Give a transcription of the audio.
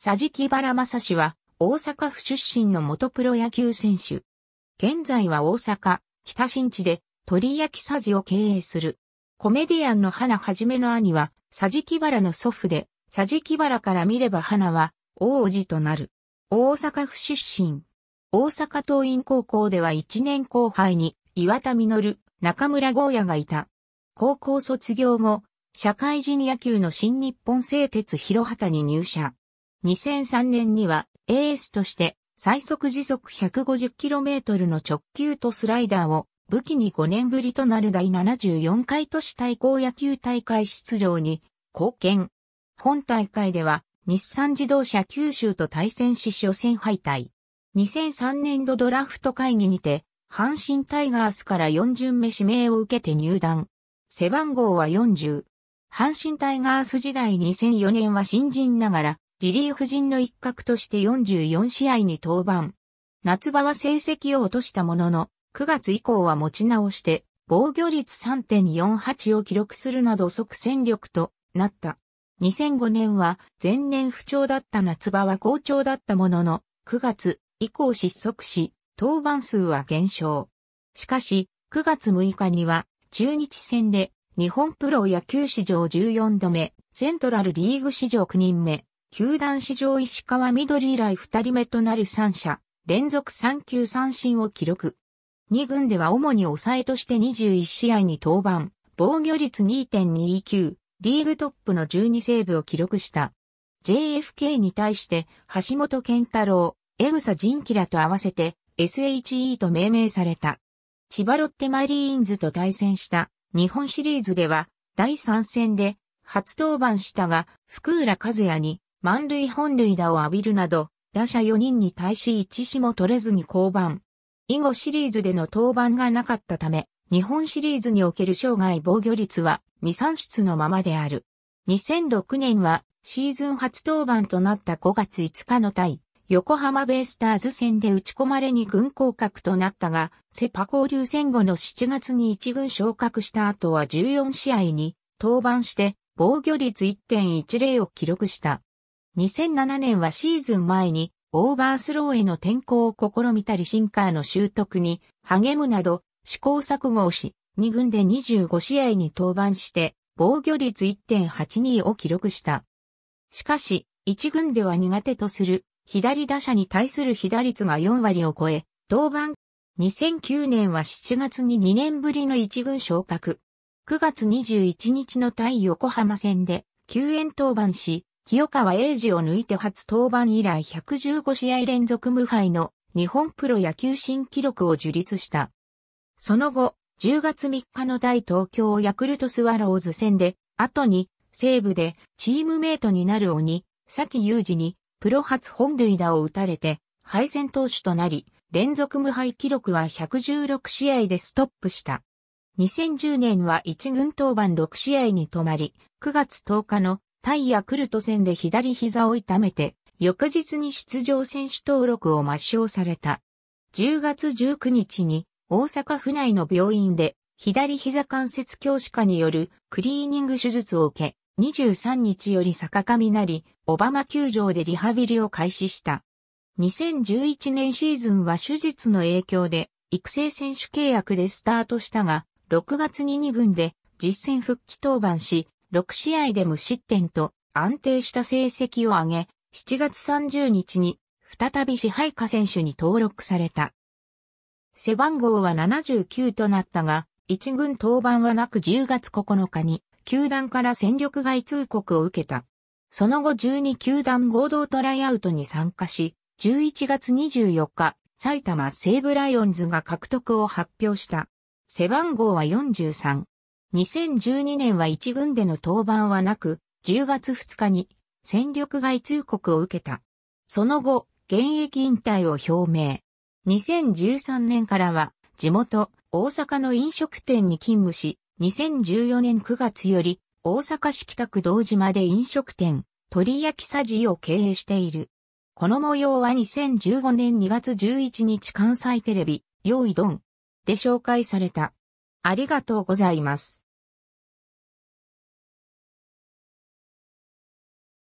佐治木原正氏は、大阪府出身の元プロ野球選手。現在は大阪、北新地で、鳥焼き佐治を経営する。コメディアンの花はじめの兄は、佐治木原の祖父で、佐治木原から見れば花は、王子となる。大阪府出身。大阪桐蔭高校では1年後輩に、岩田実、中村豪也がいた。高校卒業後、社会人野球の新日本製鉄広畑に入社。2003年にはエースとして最速時速 150km の直球とスライダーを武器に5年ぶりとなる第74回都市対抗野球大会出場に貢献。本大会では日産自動車九州と対戦し初戦敗退。2003年度ドラフト会議にて阪神タイガースから4巡目指名を受けて入団。背番号は40。阪神タイガース時代2004年は新人ながらリリーフ陣の一角として44試合に登板。夏場は成績を落としたものの、9月以降は持ち直して、防御率3.48を記録するなど即戦力となった。2005年は前年不調だった夏場は好調だったものの、9月以降失速し、登板数は減少。しかし、9月6日には中日戦で日本プロ野球史上14度目、セントラルリーグ史上9人目、球団史上石川緑以来二人目となる三者、連続三球三振を記録。二軍では主に抑えとして21試合に登板、防御率2.29、リーグトップの12セーブを記録した。JFK に対して橋本健太郎、江草仁樹らと合わせて SHE と命名された。千葉ロッテマリーンズと対戦した日本シリーズでは第3戦で初登板したが福浦和也に満塁本塁打を浴びるなど、打者4人に対し1死も取れずに降板。以後シリーズでの登板がなかったため、日本シリーズにおける生涯防御率は未算出のままである。2006年はシーズン初登板となった5月5日の対横浜ベイスターズ戦で打ち込まれに軍降格となったが、セパ交流戦後の7月に1軍昇格した後は14試合に登板して防御率1.10を記録した。2007年はシーズン前にオーバースローへの転向を試みたりシンカーの習得に励むなど試行錯誤をし、2軍で25試合に登板して防御率1.82を記録した。しかし、1軍では苦手とする左打者に対する被打率が4割を超え、登板。2009年は7月に2年ぶりの1軍昇格。9月21日の対横浜戦で救援登板し、清川英治を抜いて初登板以来115試合連続無敗の日本プロ野球新記録を樹立した。その後、10月3日の大東京ヤクルトスワローズ戦で、後に西部でチームメイトになる鬼、崎雄二にプロ初本塁打を打たれて敗戦投手となり、連続無敗記録は116試合でストップした。2010年は一軍登板6試合に止まり、9月10日のタイヤクルト戦で左膝を痛めて、翌日に出場選手登録を抹消された。10月19日に大阪府内の病院で左膝関節教師科によるクリーニング手術を受け、23日より坂上なり、オバマ球場でリハビリを開始した。2011年シーズンは手術の影響で育成選手契約でスタートしたが、6月に2軍で実戦復帰登板し、6試合で無失点と安定した成績を挙げ、7月30日に再び支配下選手に登録された。背番号は79となったが、一軍登板はなく10月9日に、球団から戦力外通告を受けた。その後12球団合同トライアウトに参加し、11月24日、埼玉西武ライオンズが獲得を発表した。背番号は43。2012年は一軍での登板はなく、10月2日に戦力外通告を受けた。その後、現役引退を表明。2013年からは、地元、大阪の飲食店に勤務し、2014年9月より、大阪市北区道島で飲食店、鳥焼きさじを経営している。この模様は2015年2月11日関西テレビ、用意ドンで紹介された。ありがとうございます。